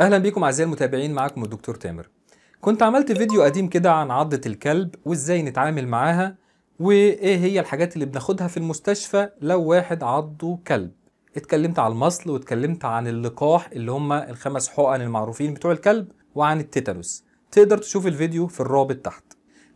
اهلا بيكم اعزائي المتابعين معاكم الدكتور تامر كنت عملت فيديو قديم كده عن عضة الكلب وازاي نتعامل معاها وايه هي الحاجات اللي بناخدها في المستشفى لو واحد عضه كلب اتكلمت على المصل واتكلمت عن اللقاح اللي هم الخمس حقن المعروفين بتوع الكلب وعن التيتانوس تقدر تشوف الفيديو في الرابط تحت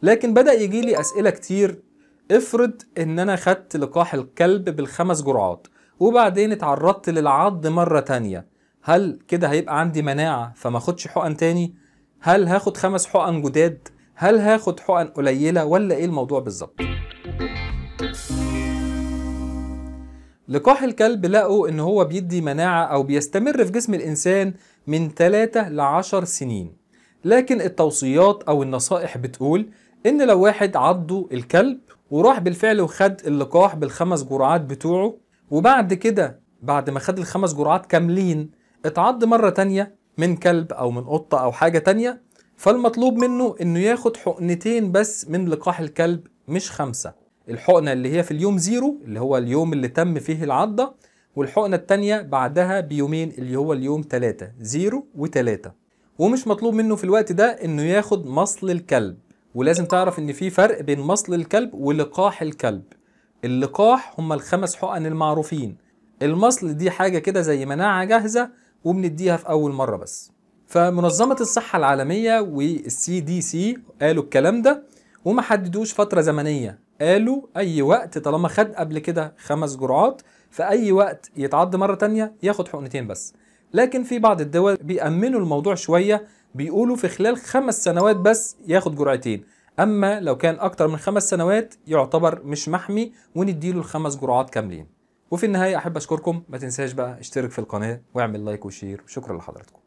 لكن بدأ يجي لي اسئلة كتير افرض ان انا خدت لقاح الكلب بالخمس جرعات وبعدين اتعرضت للعض مرة تانية هل كده هيبقى عندي مناعه فما اخدش حقن تاني هل هاخد خمس حقن جداد هل هاخد حقن قليله ولا ايه الموضوع بالظبط لقاح الكلب لقوا ان هو بيدي مناعه او بيستمر في جسم الانسان من 3 ل 10 سنين لكن التوصيات او النصائح بتقول ان لو واحد عضه الكلب وراح بالفعل وخد اللقاح بالخمس جرعات بتوعه وبعد كده بعد ما خد الخمس جرعات كاملين اتعض مرة تانية من كلب أو من قطة أو حاجة تانية فالمطلوب منه إنه ياخد حقنتين بس من لقاح الكلب مش خمسة الحقنة اللي هي في اليوم زيرو اللي هو اليوم اللي تم فيه العضة والحقنة التانية بعدها بيومين اللي هو اليوم تلاتة زيرو وتلاتة ومش مطلوب منه في الوقت ده إنه ياخد مصل الكلب ولازم تعرف إن في فرق بين مصل الكلب ولقاح الكلب اللقاح هما الخمس حقن المعروفين المصل دي حاجة كده زي مناعة جاهزة وبنديها في اول مره بس فمنظمه الصحه العالميه والسي دي سي قالوا الكلام ده وما حددوش فتره زمنيه قالوا اي وقت طالما خد قبل كده خمس جرعات في اي وقت يتعض مره تانية ياخد حقنتين بس لكن في بعض الدول بيأمنوا الموضوع شويه بيقولوا في خلال خمس سنوات بس ياخد جرعتين اما لو كان اكتر من خمس سنوات يعتبر مش محمي ونديله الخمس جرعات كاملين وفي النهايه احب اشكركم ما تنساش بقى اشترك في القناه واعمل لايك وشير وشكرا لحضراتكم